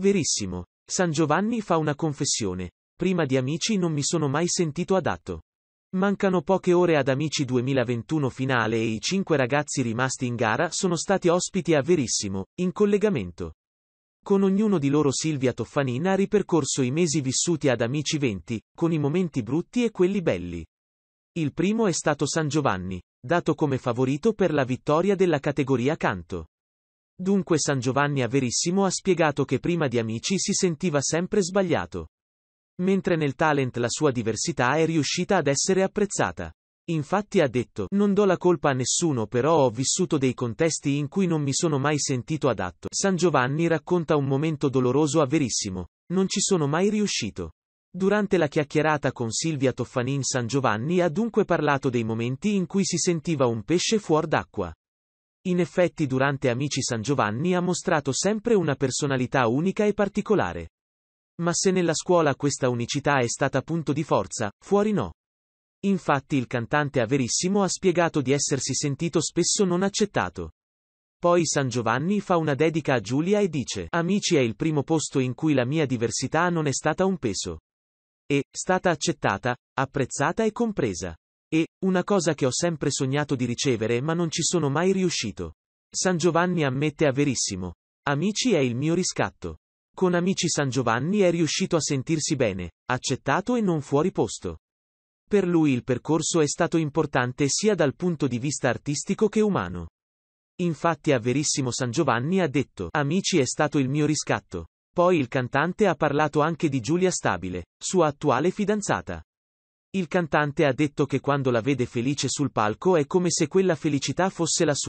Verissimo. San Giovanni fa una confessione. Prima di Amici non mi sono mai sentito adatto. Mancano poche ore ad Amici 2021 finale e i cinque ragazzi rimasti in gara sono stati ospiti a Verissimo, in collegamento. Con ognuno di loro Silvia Toffanin ha ripercorso i mesi vissuti ad Amici 20, con i momenti brutti e quelli belli. Il primo è stato San Giovanni, dato come favorito per la vittoria della categoria canto. Dunque San Giovanni a Verissimo ha spiegato che prima di amici si sentiva sempre sbagliato. Mentre nel talent la sua diversità è riuscita ad essere apprezzata. Infatti ha detto, non do la colpa a nessuno però ho vissuto dei contesti in cui non mi sono mai sentito adatto. San Giovanni racconta un momento doloroso a Verissimo. Non ci sono mai riuscito. Durante la chiacchierata con Silvia Toffanin San Giovanni ha dunque parlato dei momenti in cui si sentiva un pesce fuor d'acqua. In effetti durante Amici San Giovanni ha mostrato sempre una personalità unica e particolare. Ma se nella scuola questa unicità è stata punto di forza, fuori no. Infatti il cantante Averissimo ha spiegato di essersi sentito spesso non accettato. Poi San Giovanni fa una dedica a Giulia e dice, Amici è il primo posto in cui la mia diversità non è stata un peso. E, stata accettata, apprezzata e compresa. E, una cosa che ho sempre sognato di ricevere ma non ci sono mai riuscito. San Giovanni ammette a Verissimo. Amici è il mio riscatto. Con Amici San Giovanni è riuscito a sentirsi bene, accettato e non fuori posto. Per lui il percorso è stato importante sia dal punto di vista artistico che umano. Infatti a Verissimo San Giovanni ha detto, Amici è stato il mio riscatto. Poi il cantante ha parlato anche di Giulia Stabile, sua attuale fidanzata. Il cantante ha detto che quando la vede felice sul palco è come se quella felicità fosse la sua.